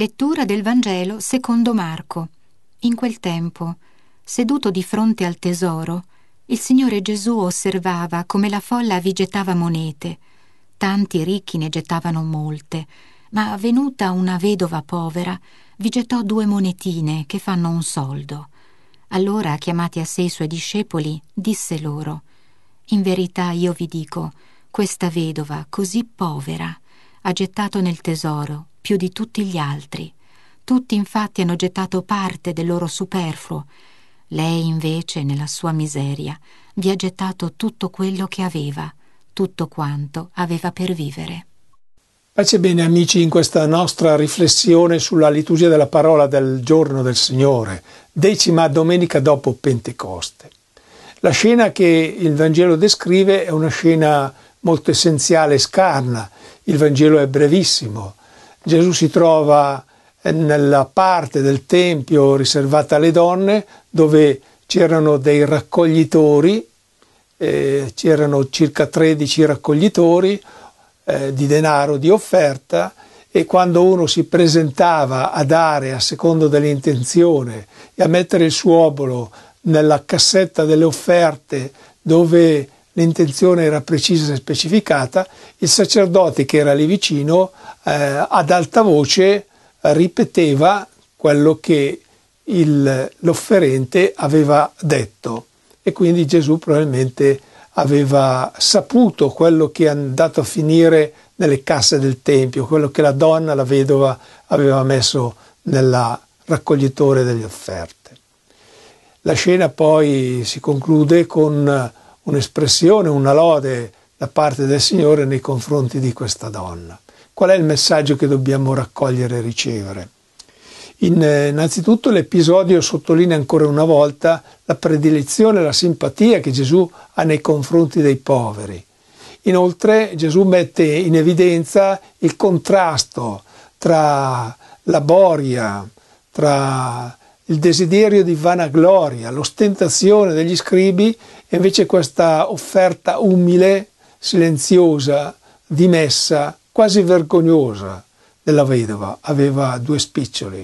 Lettura del Vangelo secondo Marco. In quel tempo, seduto di fronte al tesoro, il Signore Gesù osservava come la folla vi gettava monete. Tanti ricchi ne gettavano molte, ma venuta una vedova povera, vi gettò due monetine che fanno un soldo. Allora, chiamati a sé i suoi discepoli, disse loro, In verità io vi dico, questa vedova, così povera, ha gettato nel tesoro più di tutti gli altri. Tutti infatti hanno gettato parte del loro superfluo. Lei invece, nella sua miseria, vi ha gettato tutto quello che aveva, tutto quanto aveva per vivere. Pace bene amici in questa nostra riflessione sulla liturgia della parola del giorno del Signore, decima domenica dopo Pentecoste. La scena che il Vangelo descrive è una scena molto essenziale e scarna, il Vangelo è brevissimo, Gesù si trova eh, nella parte del Tempio riservata alle donne dove c'erano dei raccoglitori, eh, c'erano circa 13 raccoglitori eh, di denaro di offerta e quando uno si presentava a dare a secondo dell'intenzione e a mettere il suo obolo nella cassetta delle offerte dove l'intenzione era precisa e specificata, il sacerdote che era lì vicino eh, ad alta voce ripeteva quello che il, l'offerente aveva detto e quindi Gesù probabilmente aveva saputo quello che è andato a finire nelle casse del Tempio, quello che la donna, la vedova, aveva messo nel raccoglitore delle offerte. La scena poi si conclude con un'espressione, una lode da parte del Signore nei confronti di questa donna. Qual è il messaggio che dobbiamo raccogliere e ricevere? Eh, innanzitutto l'episodio sottolinea ancora una volta la predilezione e la simpatia che Gesù ha nei confronti dei poveri. Inoltre Gesù mette in evidenza il contrasto tra la boria, tra il desiderio di vanagloria, l'ostentazione degli scribi e invece questa offerta umile, silenziosa, dimessa, quasi vergognosa della vedova, aveva due spiccioli,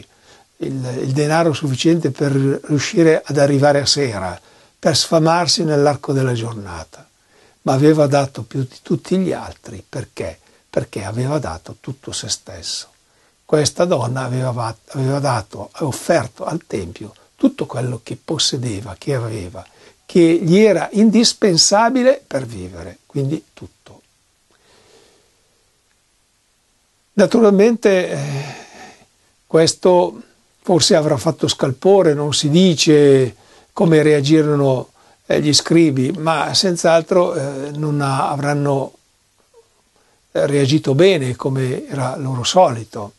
il, il denaro sufficiente per riuscire ad arrivare a sera, per sfamarsi nell'arco della giornata, ma aveva dato più di tutti gli altri perché? Perché aveva dato tutto se stesso. Questa donna aveva, aveva dato, offerto al Tempio tutto quello che possedeva, che aveva, che gli era indispensabile per vivere, quindi tutto. Naturalmente eh, questo forse avrà fatto scalpore, non si dice come reagirono eh, gli scribi, ma senz'altro eh, non avranno reagito bene come era loro solito.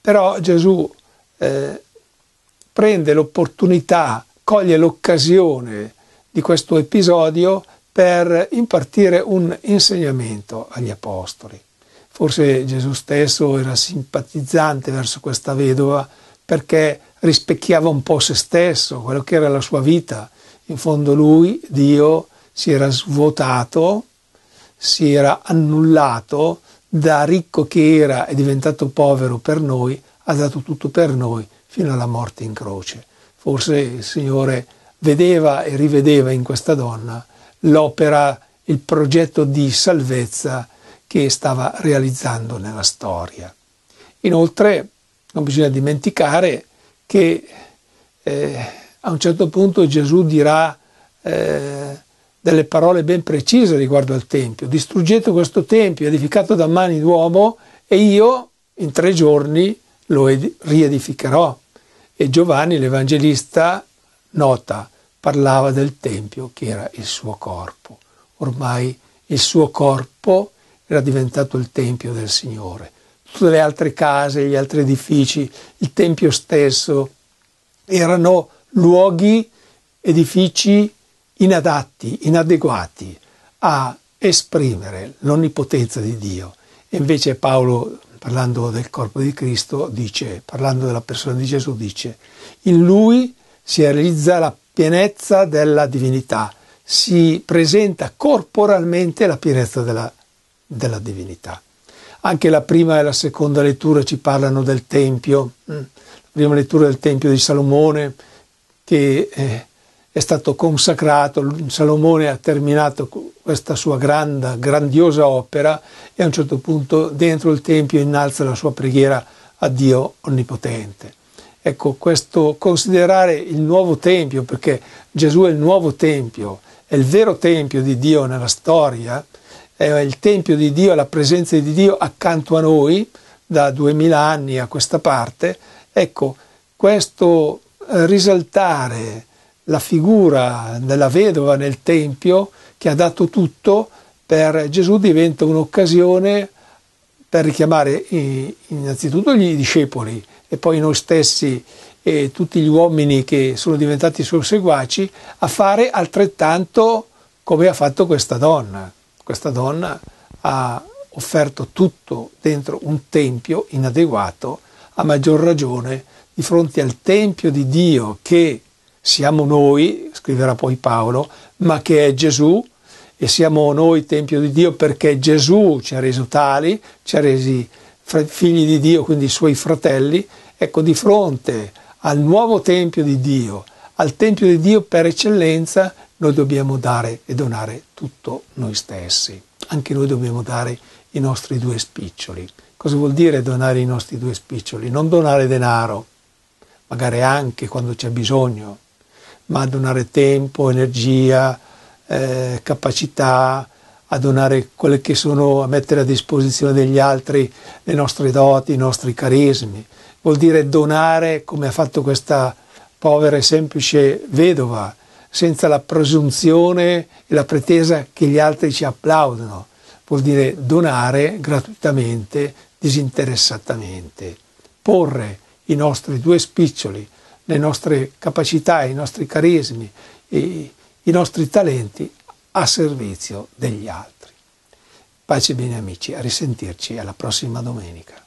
Però Gesù prende l'opportunità, coglie l'occasione di questo episodio per impartire un insegnamento agli apostoli. Forse Gesù stesso era simpatizzante verso questa vedova perché rispecchiava un po' se stesso, quello che era la sua vita. In fondo lui, Dio, si era svuotato, si era annullato, da ricco che era è diventato povero per noi, ha dato tutto per noi fino alla morte in croce. Forse il Signore vedeva e rivedeva in questa donna l'opera, il progetto di salvezza che stava realizzando nella storia. Inoltre non bisogna dimenticare che eh, a un certo punto Gesù dirà eh, delle parole ben precise riguardo al Tempio. Distruggete questo Tempio edificato da mani d'uomo e io in tre giorni lo riedificherò. E Giovanni l'Evangelista nota, parlava del Tempio che era il suo corpo. Ormai il suo corpo era diventato il Tempio del Signore. Tutte le altre case, gli altri edifici, il Tempio stesso erano luoghi, edifici inadatti, inadeguati a esprimere l'onnipotenza di Dio. E invece Paolo, parlando del corpo di Cristo, dice, parlando della persona di Gesù, dice, in lui si realizza la pienezza della divinità, si presenta corporalmente la pienezza della, della divinità. Anche la prima e la seconda lettura ci parlano del Tempio, mm. la prima lettura del Tempio di Salomone che eh, è stato consacrato, Salomone ha terminato questa sua grande, grandiosa opera e a un certo punto dentro il Tempio innalza la sua preghiera a Dio Onnipotente. Ecco, questo considerare il nuovo Tempio, perché Gesù è il nuovo Tempio, è il vero Tempio di Dio nella storia, è il Tempio di Dio, la presenza di Dio accanto a noi da duemila anni a questa parte. Ecco, questo eh, risaltare la figura della vedova nel Tempio che ha dato tutto per Gesù diventa un'occasione per richiamare innanzitutto gli discepoli e poi noi stessi e tutti gli uomini che sono diventati suoi seguaci a fare altrettanto come ha fatto questa donna. Questa donna ha offerto tutto dentro un tempio inadeguato, a maggior ragione di fronte al tempio di Dio che siamo noi, scriverà poi Paolo, ma che è Gesù, e siamo noi Tempio di Dio perché Gesù ci ha reso tali, ci ha resi figli di Dio, quindi suoi fratelli. Ecco, di fronte al nuovo Tempio di Dio, al Tempio di Dio per eccellenza, noi dobbiamo dare e donare tutto noi stessi. Anche noi dobbiamo dare i nostri due spiccioli. Cosa vuol dire donare i nostri due spiccioli? Non donare denaro, magari anche quando c'è bisogno, ma donare tempo, energia, eh, capacità a donare quelle che sono, a mettere a disposizione degli altri le nostre doti, i nostri carismi. Vuol dire donare come ha fatto questa povera e semplice vedova, senza la presunzione e la pretesa che gli altri ci applaudano. Vuol dire donare gratuitamente, disinteressatamente, porre i nostri due spiccioli, le nostre capacità, i nostri carismi, i, i nostri talenti a servizio degli altri. Pace e bene amici, a risentirci alla prossima domenica.